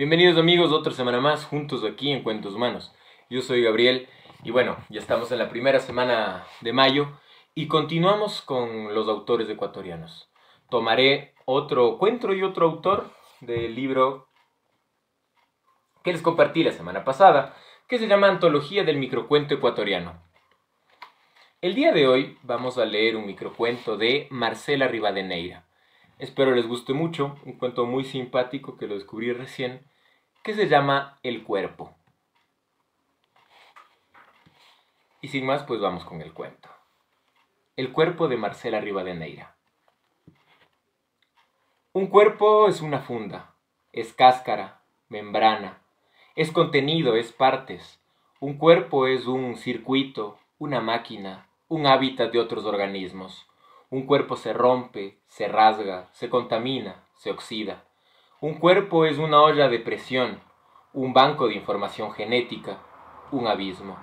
Bienvenidos amigos, otra semana más juntos aquí en Cuentos Humanos. Yo soy Gabriel y bueno, ya estamos en la primera semana de mayo y continuamos con los autores ecuatorianos. Tomaré otro cuento y otro autor del libro que les compartí la semana pasada, que se llama Antología del Microcuento Ecuatoriano. El día de hoy vamos a leer un microcuento de Marcela Rivadeneira. Espero les guste mucho, un cuento muy simpático que lo descubrí recién, que se llama El cuerpo. Y sin más, pues vamos con el cuento. El cuerpo de Marcela Rivadeneira. Un cuerpo es una funda, es cáscara, membrana, es contenido, es partes. Un cuerpo es un circuito, una máquina, un hábitat de otros organismos. Un cuerpo se rompe, se rasga, se contamina, se oxida. Un cuerpo es una olla de presión, un banco de información genética, un abismo.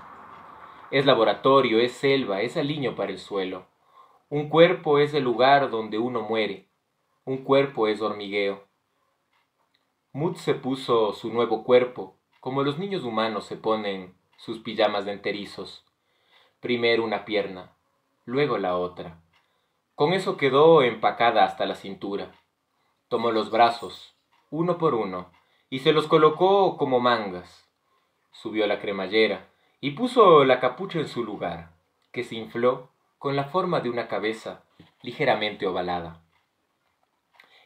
Es laboratorio, es selva, es aliño para el suelo. Un cuerpo es el lugar donde uno muere. Un cuerpo es hormigueo. Mut se puso su nuevo cuerpo, como los niños humanos se ponen sus pijamas de enterizos. Primero una pierna, luego la otra. Con eso quedó empacada hasta la cintura. Tomó los brazos, uno por uno, y se los colocó como mangas. Subió la cremallera y puso la capucha en su lugar, que se infló con la forma de una cabeza ligeramente ovalada.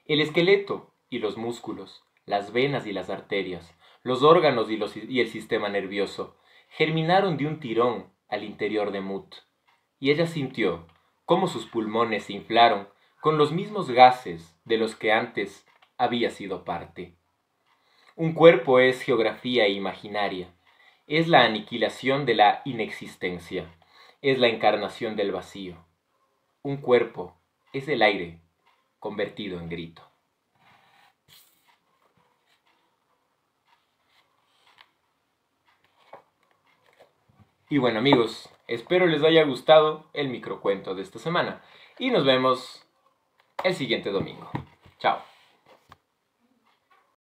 El esqueleto y los músculos, las venas y las arterias, los órganos y, y el sistema nervioso germinaron de un tirón al interior de Mut, y ella sintió cómo sus pulmones se inflaron con los mismos gases de los que antes había sido parte. Un cuerpo es geografía imaginaria, es la aniquilación de la inexistencia, es la encarnación del vacío. Un cuerpo es el aire convertido en grito. Y bueno amigos, Espero les haya gustado el microcuento de esta semana y nos vemos el siguiente domingo. Chao.